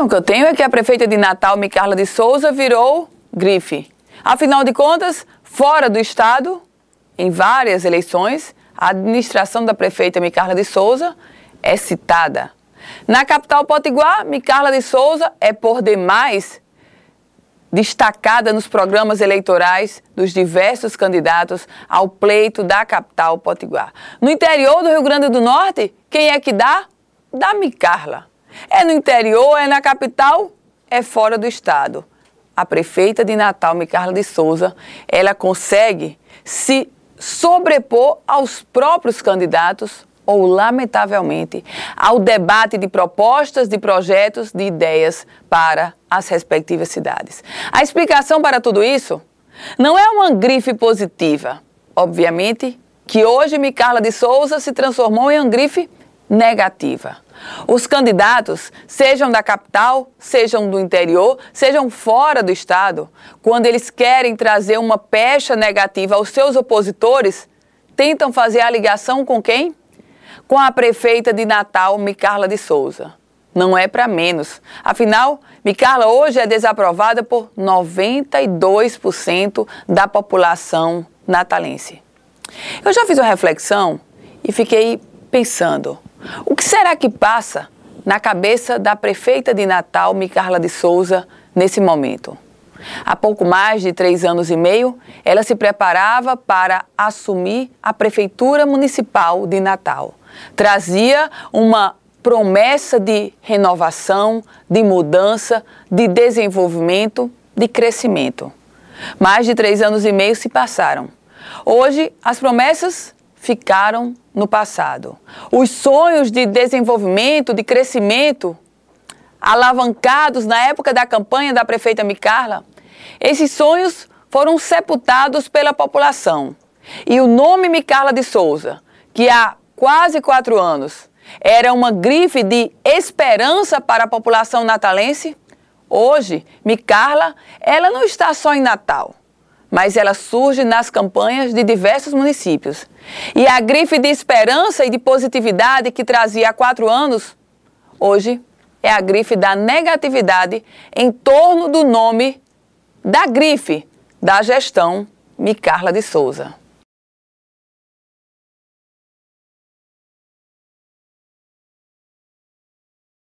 informação que eu tenho é que a prefeita de Natal, Micarla de Souza, virou grife. Afinal de contas, fora do Estado, em várias eleições, a administração da prefeita Micarla de Souza é citada. Na capital potiguar, Micarla de Souza é por demais destacada nos programas eleitorais dos diversos candidatos ao pleito da capital potiguar. No interior do Rio Grande do Norte, quem é que dá? Dá Micarla. É no interior, é na capital, é fora do estado. A prefeita de Natal, Micarla de Souza, ela consegue se sobrepor aos próprios candidatos ou, lamentavelmente, ao debate de propostas, de projetos, de ideias para as respectivas cidades. A explicação para tudo isso não é uma grife positiva, obviamente, que hoje Micarla de Souza se transformou em uma grife negativa. Os candidatos, sejam da capital, sejam do interior, sejam fora do estado, quando eles querem trazer uma pecha negativa aos seus opositores, tentam fazer a ligação com quem? Com a prefeita de Natal, Micarla de Souza. Não é para menos. Afinal, Micarla hoje é desaprovada por 92% da população natalense. Eu já fiz uma reflexão e fiquei pensando será que passa na cabeça da prefeita de Natal, Micarla de Souza, nesse momento? Há pouco mais de três anos e meio, ela se preparava para assumir a Prefeitura Municipal de Natal. Trazia uma promessa de renovação, de mudança, de desenvolvimento, de crescimento. Mais de três anos e meio se passaram. Hoje, as promessas ficaram no passado. Os sonhos de desenvolvimento, de crescimento, alavancados na época da campanha da prefeita Micarla, esses sonhos foram sepultados pela população. E o nome Micarla de Souza, que há quase quatro anos era uma grife de esperança para a população natalense, hoje, Micarla, ela não está só em Natal mas ela surge nas campanhas de diversos municípios. E a grife de esperança e de positividade que trazia há quatro anos, hoje é a grife da negatividade em torno do nome da grife da gestão Micarla de Souza.